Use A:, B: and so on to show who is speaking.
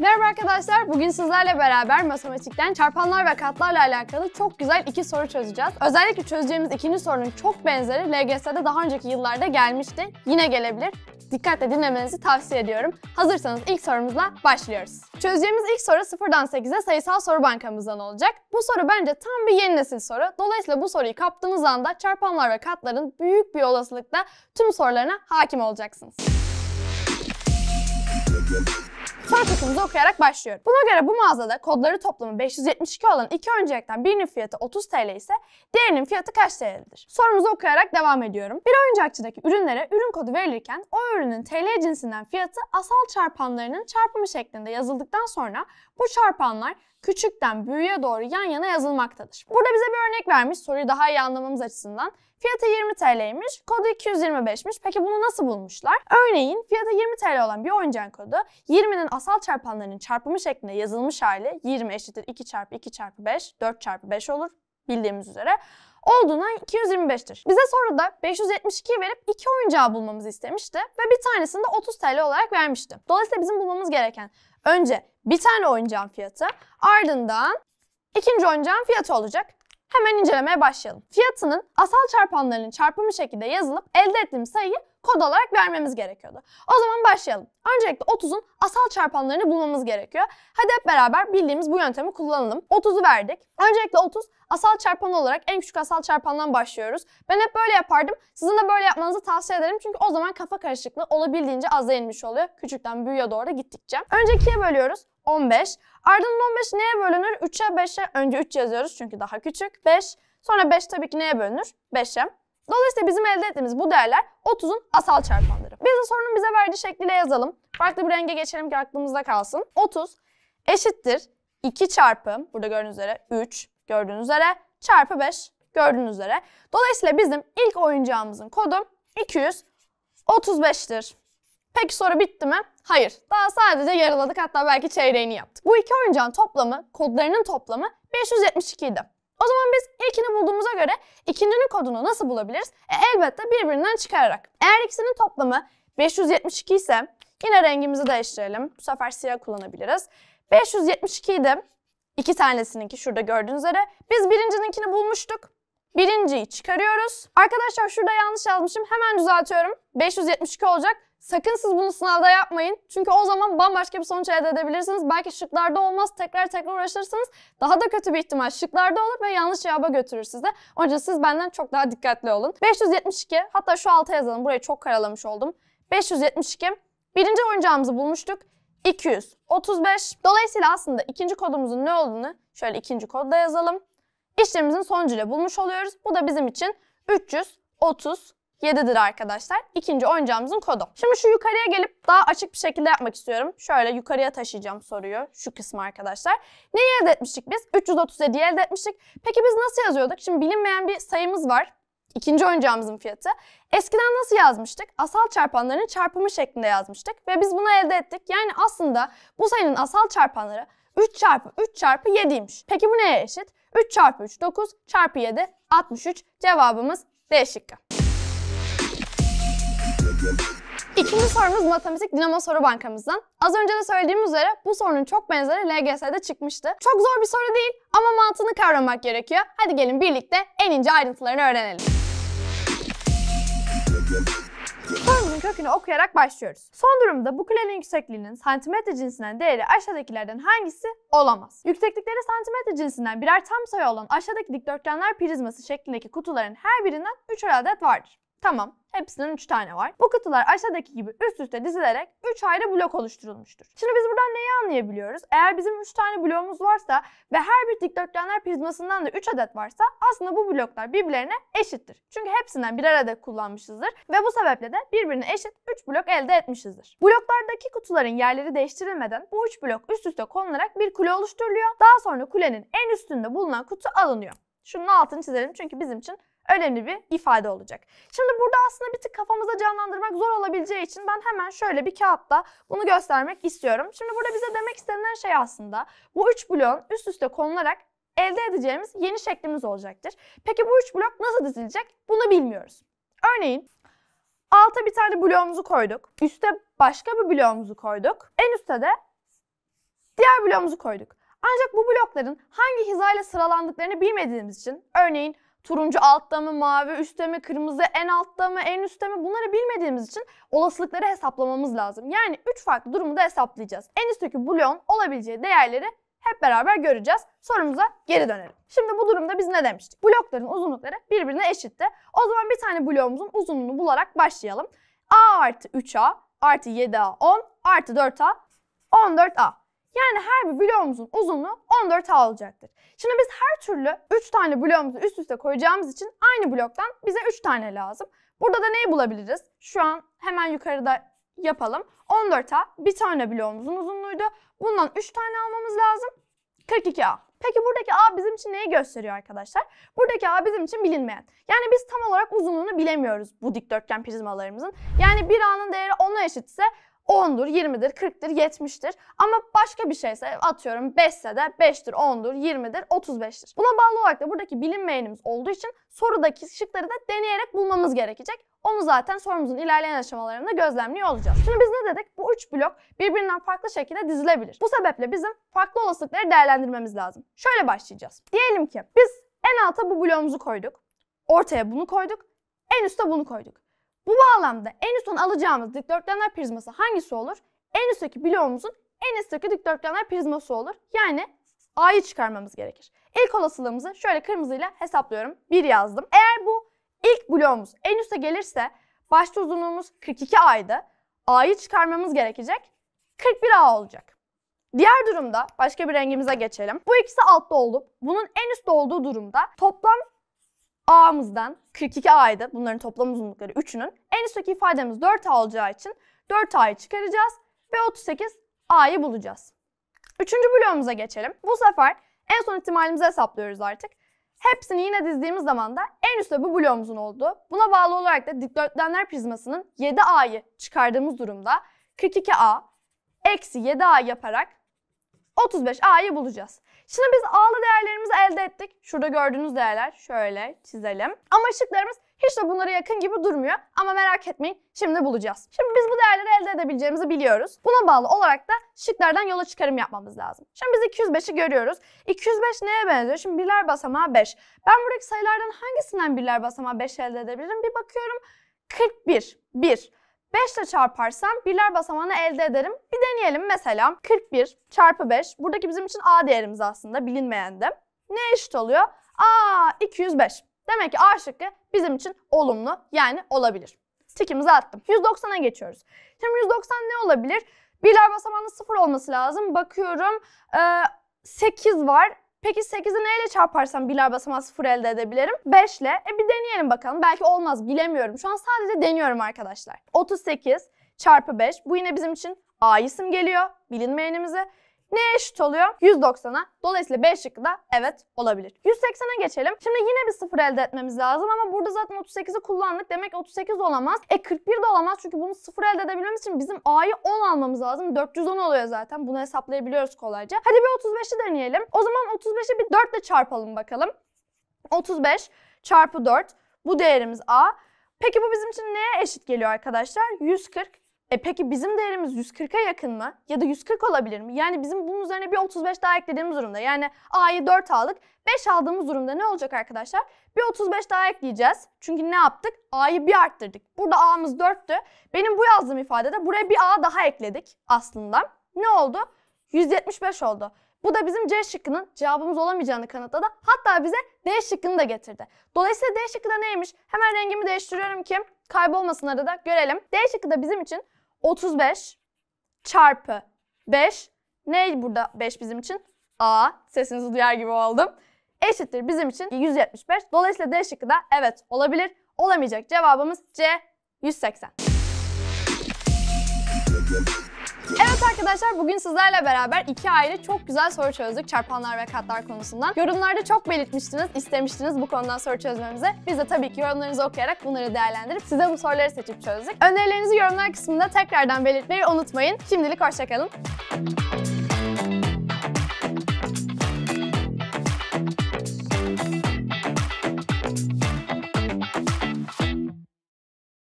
A: Merhaba arkadaşlar, bugün sizlerle beraber matematikten çarpanlar ve katlarla alakalı çok güzel iki soru çözeceğiz. Özellikle çözeceğimiz ikinci sorunun çok benzeri LGS'de daha önceki yıllarda gelmişti. Yine gelebilir. Dikkatle dinlemenizi tavsiye ediyorum. Hazırsanız ilk sorumuzla başlıyoruz. Çözeceğimiz ilk soru 0'dan 8'e sayısal soru bankamızdan olacak. Bu soru bence tam bir yeni nesil soru. Dolayısıyla bu soruyu kaptığınız anda çarpanlar ve katların büyük bir olasılıkla tüm sorularına hakim olacaksınız. Korkutumuzu okuyarak başlıyorum. Buna göre bu mağazada kodları toplamı 572 olan iki oyuncaktan birinin fiyatı 30 TL ise diğerinin fiyatı kaç TL'dir? Sorumuzu okuyarak devam ediyorum. Bir oyuncakçıdaki ürünlere ürün kodu verilirken o ürünün TL cinsinden fiyatı asal çarpanlarının çarpımı şeklinde yazıldıktan sonra bu çarpanlar küçükten büyüğe doğru yan yana yazılmaktadır. Burada bize bir örnek vermiş soruyu daha iyi anlamamız açısından. Fiyatı 20 TL'ymiş, kodu 225'miş. Peki bunu nasıl bulmuşlar? Örneğin fiyatı 20 TL olan bir oyuncağın kodu 20'nin asal çarpanların çarpımı şeklinde yazılmış hali 20 eşittir 2 çarpı 2 çarpı 5, 4 çarpı 5 olur bildiğimiz üzere olduğuna 225'tir. Bize soruda 572 verip iki oyuncağı bulmamızı istemişti ve bir tanesini de 30 TL olarak vermişti. Dolayısıyla bizim bulmamız gereken önce bir tane oyuncağın fiyatı ardından ikinci oyuncağın fiyatı olacak. Hemen incelemeye başlayalım. Fiyatının asal çarpanlarının çarpımı şekilde yazılıp elde ettiğim sayıyı kod olarak vermemiz gerekiyordu. O zaman başlayalım. Öncelikle 30'un asal çarpanlarını bulmamız gerekiyor. Hadi hep beraber bildiğimiz bu yöntemi kullanalım. 30'u verdik. Öncelikle 30 asal çarpan olarak en küçük asal çarpandan başlıyoruz. Ben hep böyle yapardım. Sizin de böyle yapmanızı tavsiye ederim. Çünkü o zaman kafa karışıklığı olabildiğince aza inmiş oluyor. Küçükten büyüğe doğru gittikçe. Önce 2'ye bölüyoruz. 15. Ardından 15 neye bölünür? 3'e 5'e. Önce 3 yazıyoruz çünkü daha küçük. 5. Sonra 5 tabii ki neye bölünür? 5'e. Dolayısıyla bizim elde ettiğimiz bu değerler 30'un asal çarpanları. Biz de sorunun bize verdiği şekliyle yazalım. Farklı bir renge geçelim ki aklımızda kalsın. 30 eşittir 2 çarpı, burada gördüğünüz üzere 3, gördüğünüz üzere çarpı 5, gördüğünüz üzere. Dolayısıyla bizim ilk oyuncağımızın kodu 235'tir. Peki soru bitti mi? Hayır. Daha sadece yarıladık hatta belki çeyreğini yaptık. Bu iki oyuncağın toplamı, kodlarının toplamı 572 idi. O zaman biz ilkini bulduğumuza göre ikincinin kodunu nasıl bulabiliriz? E, elbette birbirinden çıkararak. Eğer ikisinin toplamı 572 ise yine rengimizi değiştirelim. Bu sefer siyah kullanabiliriz. 572 idi. İki tanesininki şurada gördüğünüz üzere. Biz birincininkini bulmuştuk. Birinciyi çıkarıyoruz. Arkadaşlar şurada yanlış yazmışım. Hemen düzeltiyorum. 572 olacak. Sakın siz bunu sınavda yapmayın. Çünkü o zaman bambaşka bir sonuç elde edebilirsiniz. Belki şıklarda olmaz, tekrar tekrar uğraşırsınız. Daha da kötü bir ihtimal şıklarda olur ve yanlış cevaba götürür sizi. O yüzden siz benden çok daha dikkatli olun. 572, hatta şu alta yazalım. Burayı çok karalamış oldum. 572, birinci oyuncağımızı bulmuştuk. 235. Dolayısıyla aslında ikinci kodumuzun ne olduğunu şöyle ikinci kodda yazalım. İşlemimizin sonucuyla bulmuş oluyoruz. Bu da bizim için 330 7'dir arkadaşlar. İkinci oyuncağımızın kodu. Şimdi şu yukarıya gelip daha açık bir şekilde yapmak istiyorum. Şöyle yukarıya taşıyacağım soruyu. Şu kısmı arkadaşlar. Neyi elde etmiştik biz? 337'yi elde etmiştik. Peki biz nasıl yazıyorduk? Şimdi bilinmeyen bir sayımız var. İkinci oyuncağımızın fiyatı. Eskiden nasıl yazmıştık? Asal çarpanların çarpımı şeklinde yazmıştık ve biz bunu elde ettik. Yani aslında bu sayının asal çarpanları 3 çarpı 3 çarpı 7'ymiş. Peki bu neye eşit? 3 çarpı 3 9 çarpı 7 63 cevabımız D şıkkı. İkinci sorumuz matematik dinamo soru bankamızdan. Az önce de söylediğim üzere bu sorunun çok benzeri LGS'de çıkmıştı. Çok zor bir soru değil ama mantığını kavramak gerekiyor. Hadi gelin birlikte en ince ayrıntılarını öğrenelim. Sorumuzun kökünü okuyarak başlıyoruz. Son durumda bu külenin yüksekliğinin santimetre cinsinden değeri aşağıdakilerden hangisi olamaz? Yükseklikleri santimetre cinsinden birer tam sayı olan aşağıdaki dikdörtgenler prizması şeklindeki kutuların her birinden 3 adet vardır. Tamam. hepsinin 3 tane var. Bu kutular aşağıdaki gibi üst üste dizilerek 3 ayrı blok oluşturulmuştur. Şimdi biz buradan neyi anlayabiliyoruz? Eğer bizim 3 tane bloğumuz varsa ve her bir dikdörtgenler prizmasından da 3 adet varsa aslında bu bloklar birbirlerine eşittir. Çünkü hepsinden birer adet kullanmışızdır ve bu sebeple de birbirine eşit 3 blok elde etmişizdir. Bloklardaki kutuların yerleri değiştirilmeden bu 3 blok üst üste konularak bir kule oluşturuluyor. Daha sonra kulenin en üstünde bulunan kutu alınıyor. Şunun altını çizelim çünkü bizim için önemli bir ifade olacak. Şimdi burada aslında bir tık kafamıza canlandırmak zor olabileceği için ben hemen şöyle bir kağıtta bunu göstermek istiyorum. Şimdi burada bize demek istenilen şey aslında bu üç bloğun üst üste konularak elde edeceğimiz yeni şeklimiz olacaktır. Peki bu üç blok nasıl dizilecek? Bunu bilmiyoruz. Örneğin alta bir tane bloğumuzu koyduk. Üste başka bir bloğumuzu koyduk. En üstte de diğer bloğumuzu koyduk. Ancak bu blokların hangi hizayla sıralandıklarını bilmediğimiz için örneğin turuncu altta mı, mavi üstte mi, kırmızı en altta mı, en üstte mi bunları bilmediğimiz için olasılıkları hesaplamamız lazım. Yani 3 farklı durumu da hesaplayacağız. En üstteki bloğun olabileceği değerleri hep beraber göreceğiz. Sorumuza geri dönelim. Şimdi bu durumda biz ne demiştik? Blokların uzunlukları birbirine eşitti. O zaman bir tane bloğumuzun uzunluğunu bularak başlayalım. A artı 3A artı 7A 10 artı 4A 14A. Yani her bir bloğumuzun uzunluğu 14 A olacaktır. Şimdi biz her türlü 3 tane bloğumuzu üst üste koyacağımız için aynı bloktan bize 3 tane lazım. Burada da neyi bulabiliriz? Şu an hemen yukarıda yapalım. 14 A bir tane bloğumuzun uzunluğuydu. Bundan 3 tane almamız lazım. 42 A. Peki buradaki A bizim için neyi gösteriyor arkadaşlar? Buradaki A bizim için bilinmeyen. Yani biz tam olarak uzunluğunu bilemiyoruz bu dikdörtgen prizmalarımızın. Yani bir A'nın değeri 10'a eşitse 10'dur, 20'dir, 40'tır, 70'tir. Ama başka bir şeyse atıyorum 5'se de 5'tir, 10'dur, 20'dir, 35'tir. Buna bağlı olarak da buradaki bilinmeyenimiz olduğu için sorudaki şıkları da deneyerek bulmamız gerekecek. Onu zaten sorumuzun ilerleyen aşamalarında gözlemliyor olacağız. Şimdi biz ne dedik? Bu üç blok birbirinden farklı şekilde dizilebilir. Bu sebeple bizim farklı olasılıkları değerlendirmemiz lazım. Şöyle başlayacağız. Diyelim ki biz en alta bu bloğumuzu koyduk. Ortaya bunu koyduk. En üste bunu koyduk. Bu bağlamda en üstten alacağımız dikdörtgenler prizması hangisi olur? En üstteki bloğumuzun en üstteki dikdörtgenler prizması olur. Yani A'yı çıkarmamız gerekir. İlk olasılığımızı şöyle kırmızıyla hesaplıyorum. 1 yazdım. Eğer bu ilk bloğumuz en üste gelirse başta uzunluğumuz 42A'ydı. A'yı çıkarmamız gerekecek. 41A olacak. Diğer durumda başka bir rengimize geçelim. Bu ikisi altta olup bunun en üstte olduğu durumda toplam A'mızdan 42A'ydı. Bunların toplam uzunlukları 3'ünün. En üstteki ifademiz 4A olacağı için 4A'yı çıkaracağız ve 38A'yı bulacağız. Üçüncü bloğumuza geçelim. Bu sefer en son ihtimalimizi hesaplıyoruz artık. Hepsini yine dizdiğimiz zaman da en üstte bu bloğumuzun olduğu, buna bağlı olarak da dikdörtgenler prizmasının 7A'yı çıkardığımız durumda 42A eksi 7A yaparak 35A'yı bulacağız. Şimdi biz A'lı değerlerimizi elde ettik. Şurada gördüğünüz değerler şöyle çizelim. Ama şıklarımız hiç de bunlara yakın gibi durmuyor. Ama merak etmeyin şimdi bulacağız. Şimdi biz bu değerleri elde edebileceğimizi biliyoruz. Buna bağlı olarak da şıklardan yola çıkarım yapmamız lazım. Şimdi biz 205'i görüyoruz. 205 neye benziyor? Şimdi birler basamağı 5. Ben buradaki sayılardan hangisinden birler basamağı 5 elde edebilirim? Bir bakıyorum 41, 1. 5 ile çarparsam birler basamağını elde ederim. Bir deneyelim mesela 41 çarpı 5. Buradaki bizim için A değerimiz aslında bilinmeyen de. Ne eşit oluyor? A 205. Demek ki A şıkkı bizim için olumlu yani olabilir. Tikimizi attım. 190'a geçiyoruz. Şimdi 190 ne olabilir? Birler basamağının 0 olması lazım. Bakıyorum 8 var. Peki 8'i neyle çarparsam birer basamaz sıfır elde edebilirim? 5 ile. E bir deneyelim bakalım. Belki olmaz bilemiyorum. Şu an sadece deniyorum arkadaşlar. 38 çarpı 5. Bu yine bizim için A isim geliyor bilinmeyenimize. Neye eşit oluyor? 190'a. Dolayısıyla B şıkkı da evet olabilir. 180'e geçelim. Şimdi yine bir sıfır elde etmemiz lazım ama burada zaten 38'i kullandık. Demek 38 olamaz. E 41 de olamaz çünkü bunu sıfır elde edebilmemiz için bizim A'yı 10 almamız lazım. 410 oluyor zaten. Bunu hesaplayabiliyoruz kolayca. Hadi bir 35'i deneyelim. O zaman 35'i bir 4 ile çarpalım bakalım. 35 çarpı 4. Bu değerimiz A. Peki bu bizim için neye eşit geliyor arkadaşlar? 140 e peki bizim değerimiz 140'a yakın mı? Ya da 140 olabilir mi? Yani bizim bunun üzerine bir 35 daha eklediğimiz durumda. Yani A'yı 4 aldık. 5 aldığımız durumda ne olacak arkadaşlar? Bir 35 daha ekleyeceğiz. Çünkü ne yaptık? A'yı bir arttırdık. Burada A'mız 4'tü. Benim bu yazdığım ifadede buraya bir A daha ekledik aslında. Ne oldu? 175 oldu. Bu da bizim C şıkkının cevabımız olamayacağını kanıtladı. Hatta bize D şıkkını da getirdi. Dolayısıyla D şıkkı da neymiş? Hemen rengimi değiştiriyorum ki kaybolmasın arada. görelim. D şıkkı da bizim için 35 çarpı 5. Ne burada 5 bizim için? A. Sesinizi duyar gibi oldum. Eşittir bizim için 175. Dolayısıyla D şıkkı da evet olabilir. Olamayacak cevabımız C 180. Evet arkadaşlar bugün sizlerle beraber iki ayrı çok güzel soru çözdük çarpanlar ve katlar konusundan. Yorumlarda çok belirtmiştiniz, istemiştiniz bu konudan soru çözmemize Biz de tabii ki yorumlarınızı okuyarak bunları değerlendirip size bu soruları seçip çözdük. Önerilerinizi yorumlar kısmında tekrardan belirtmeyi unutmayın. Şimdilik hoşçakalın.